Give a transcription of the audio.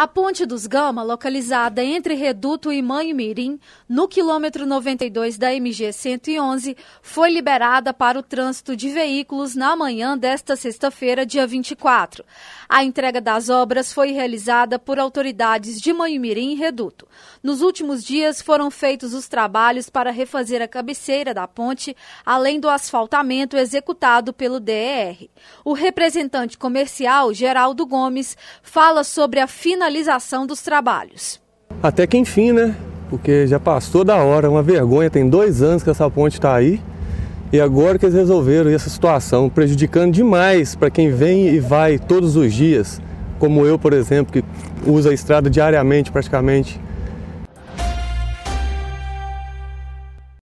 A Ponte dos Gama, localizada entre Reduto e Manhumirim, no quilômetro 92 da MG 111, foi liberada para o trânsito de veículos na manhã desta sexta-feira, dia 24. A entrega das obras foi realizada por autoridades de Manhumirim e Reduto. Nos últimos dias foram feitos os trabalhos para refazer a cabeceira da ponte, além do asfaltamento executado pelo DER. O representante comercial, Geraldo Gomes, fala sobre a finalização finalização dos trabalhos. Até que enfim, né? Porque já passou da hora, uma vergonha. Tem dois anos que essa ponte está aí. E agora que eles resolveram essa situação, prejudicando demais para quem vem e vai todos os dias, como eu, por exemplo, que usa a estrada diariamente praticamente.